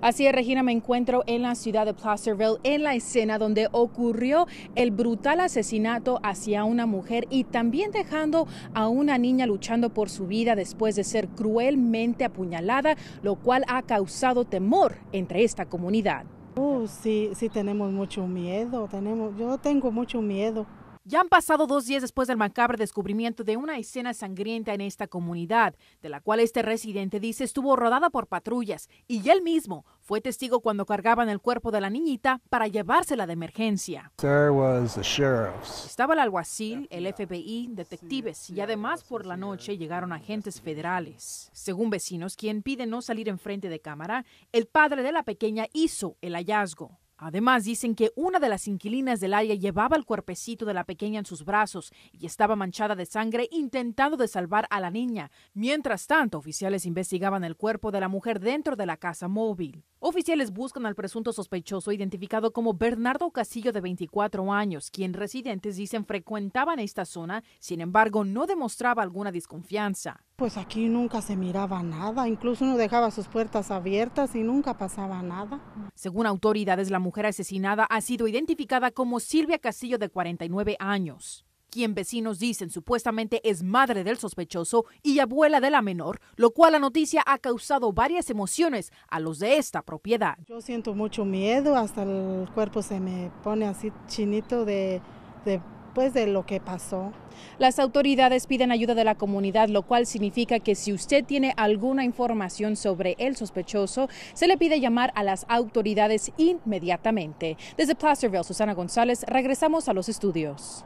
Así es, Regina, me encuentro en la ciudad de Placerville, en la escena donde ocurrió el brutal asesinato hacia una mujer y también dejando a una niña luchando por su vida después de ser cruelmente apuñalada, lo cual ha causado temor entre esta comunidad. Oh, sí, sí tenemos mucho miedo, tenemos, yo tengo mucho miedo. Ya han pasado dos días después del macabro descubrimiento de una escena sangrienta en esta comunidad, de la cual este residente dice estuvo rodada por patrullas y él mismo fue testigo cuando cargaban el cuerpo de la niñita para llevársela de emergencia. Estaba el alguacil, el FBI, detectives y además por la noche llegaron agentes federales. Según vecinos, quien pide no salir en frente de cámara, el padre de la pequeña hizo el hallazgo. Además, dicen que una de las inquilinas del área llevaba el cuerpecito de la pequeña en sus brazos y estaba manchada de sangre intentando de salvar a la niña. Mientras tanto, oficiales investigaban el cuerpo de la mujer dentro de la casa móvil. Oficiales buscan al presunto sospechoso identificado como Bernardo Castillo de 24 años, quien residentes dicen frecuentaban esta zona, sin embargo no demostraba alguna desconfianza. Pues aquí nunca se miraba nada, incluso no dejaba sus puertas abiertas y nunca pasaba nada. Según autoridades, la mujer asesinada ha sido identificada como Silvia Castillo de 49 años quien vecinos dicen supuestamente es madre del sospechoso y abuela de la menor, lo cual la noticia ha causado varias emociones a los de esta propiedad. Yo siento mucho miedo, hasta el cuerpo se me pone así chinito de, de pues, lo que pasó. Las autoridades piden ayuda de la comunidad, lo cual significa que si usted tiene alguna información sobre el sospechoso, se le pide llamar a las autoridades inmediatamente. Desde Placerville, Susana González, regresamos a los estudios.